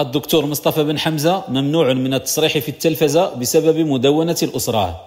الدكتور مصطفى بن حمزة ممنوع من التصريح في التلفزة بسبب مدونة الأسرة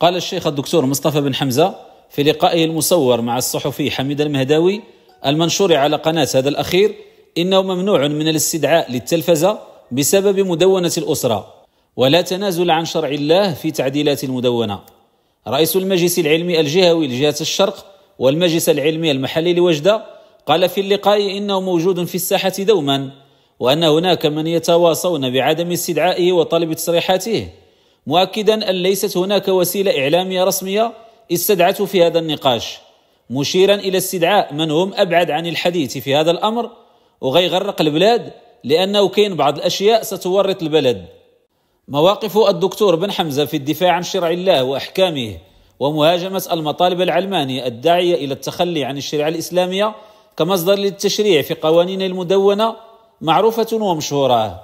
قال الشيخ الدكتور مصطفى بن حمزة في لقائه المصور مع الصحفي حميد المهداوي المنشور على قناة هذا الأخير إنه ممنوع من الاستدعاء للتلفزة بسبب مدونة الأسرة ولا تنازل عن شرع الله في تعديلات المدونة رئيس المجلس العلمي الجهوي لجهة الشرق والمجلس العلمي المحلي لوجدة قال في اللقاء إنه موجود في الساحة دوما وأن هناك من يتواصون بعدم استدعائه وطلب تصريحاته مؤكدا أن ليست هناك وسيلة إعلامية رسمية استدعته في هذا النقاش مشيرا إلى استدعاء من هم أبعد عن الحديث في هذا الأمر وغيغرق البلاد لأنه كاين بعض الأشياء ستورط البلد مواقف الدكتور بن حمزة في الدفاع عن شرع الله وأحكامه ومهاجمة المطالب العلمانية الداعية إلى التخلي عن الشريعة الإسلامية كمصدر للتشريع في قوانين المدونة معروفة ومشهورة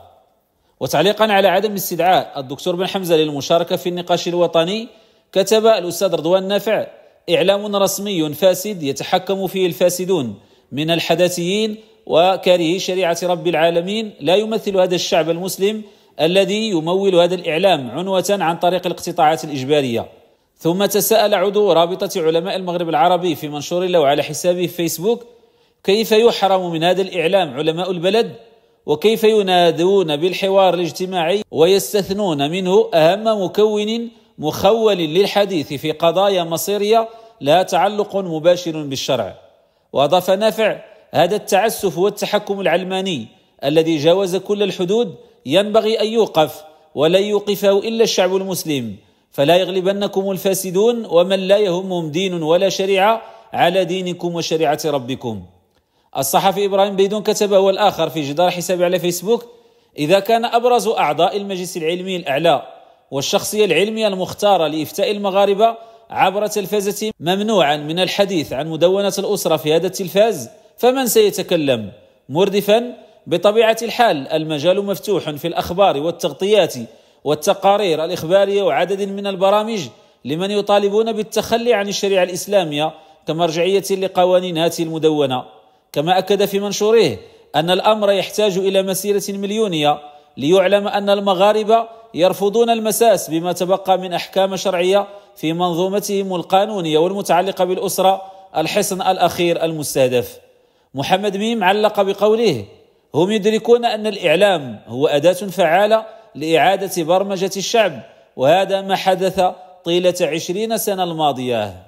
وتعليقا على عدم استدعاء الدكتور بن حمزة للمشاركة في النقاش الوطني كتب الأستاذ رضوان نافع إعلام رسمي فاسد يتحكم فيه الفاسدون من الحداثيين وكارهي شريعة رب العالمين لا يمثل هذا الشعب المسلم الذي يمول هذا الإعلام عنوة عن طريق الاقتطاعات الإجبارية ثم تساءل عضو رابطة علماء المغرب العربي في منشور له على حسابه في فيسبوك كيف يحرم من هذا الإعلام علماء البلد وكيف ينادون بالحوار الاجتماعي ويستثنون منه أهم مكون مخول للحديث في قضايا مصيرية لها تعلق مباشر بالشرع وأضاف نافع هذا التعسف والتحكم العلماني الذي جاوز كل الحدود ينبغي أن يوقف ولا يوقفه إلا الشعب المسلم فلا يغلبنكم الفاسدون ومن لا يهمهم دين ولا شريعة على دينكم وشريعة ربكم الصحفي إبراهيم بيدون كتب هو الآخر في جدار حسابه على فيسبوك إذا كان أبرز أعضاء المجلس العلمي الأعلى والشخصية العلمية المختارة لإفتاء المغاربة عبر تلفازة ممنوعا من الحديث عن مدونة الأسرة في هذا التلفاز فمن سيتكلم مردفا بطبيعة الحال المجال مفتوح في الأخبار والتغطيات والتقارير الإخبارية وعدد من البرامج لمن يطالبون بالتخلي عن الشريعة الإسلامية كمرجعية لقوانين هذه المدونة كما أكد في منشوره أن الأمر يحتاج إلى مسيرة مليونية ليعلم أن المغاربة يرفضون المساس بما تبقى من أحكام شرعية في منظومتهم القانونية والمتعلقة بالأسرة الحصن الأخير المستهدف محمد ميم علق بقوله هم يدركون أن الإعلام هو أداة فعالة لإعادة برمجة الشعب وهذا ما حدث طيلة عشرين سنة الماضية